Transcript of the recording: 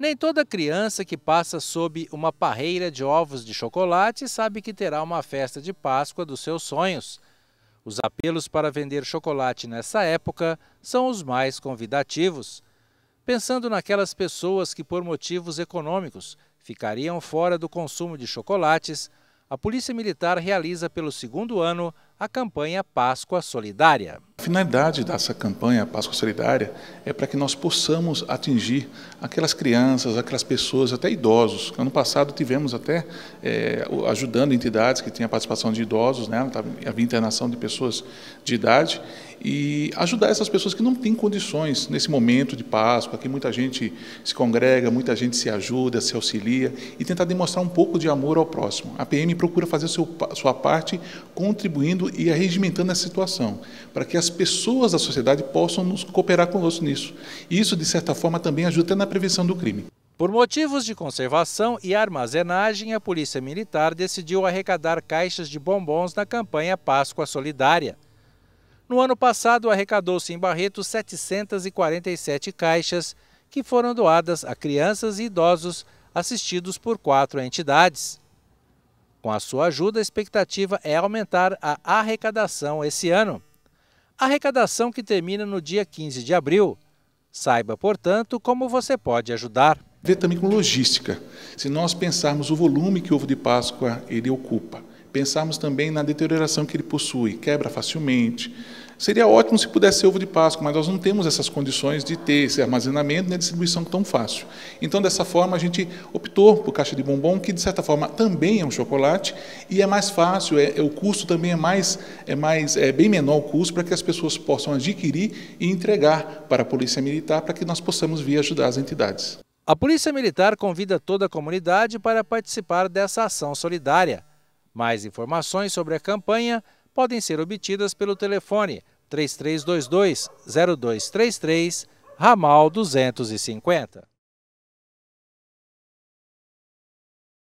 Nem toda criança que passa sob uma parreira de ovos de chocolate sabe que terá uma festa de Páscoa dos seus sonhos. Os apelos para vender chocolate nessa época são os mais convidativos. Pensando naquelas pessoas que, por motivos econômicos, ficariam fora do consumo de chocolates, a Polícia Militar realiza pelo segundo ano a campanha Páscoa Solidária. A finalidade dessa campanha Páscoa Solidária é para que nós possamos atingir aquelas crianças, aquelas pessoas, até idosos. Ano passado tivemos até é, ajudando entidades que têm a participação de idosos, né? havia internação de pessoas de idade, e ajudar essas pessoas que não têm condições nesse momento de Páscoa, que muita gente se congrega, muita gente se ajuda, se auxilia, e tentar demonstrar um pouco de amor ao próximo. A PM procura fazer seu, sua parte contribuindo e arregimentando essa situação, para que as pessoas da sociedade possam nos cooperar conosco nisso. Isso, de certa forma, também ajuda até na prevenção do crime. Por motivos de conservação e armazenagem, a Polícia Militar decidiu arrecadar caixas de bombons na campanha Páscoa Solidária. No ano passado, arrecadou-se em Barreto 747 caixas que foram doadas a crianças e idosos assistidos por quatro entidades. Com a sua ajuda, a expectativa é aumentar a arrecadação esse ano. Arrecadação que termina no dia 15 de abril. Saiba, portanto, como você pode ajudar. Vê também com logística. Se nós pensarmos o volume que o ovo de Páscoa ele ocupa, Pensarmos também na deterioração que ele possui, quebra facilmente. Seria ótimo se pudesse ser ovo de Páscoa, mas nós não temos essas condições de ter esse armazenamento nem a distribuição tão fácil. Então, dessa forma, a gente optou por caixa de bombom, que de certa forma também é um chocolate e é mais fácil, é, é, o custo também é mais, é mais, é bem menor o custo para que as pessoas possam adquirir e entregar para a Polícia Militar para que nós possamos vir ajudar as entidades. A Polícia Militar convida toda a comunidade para participar dessa ação solidária. Mais informações sobre a campanha podem ser obtidas pelo telefone 3322 0233, ramal 250.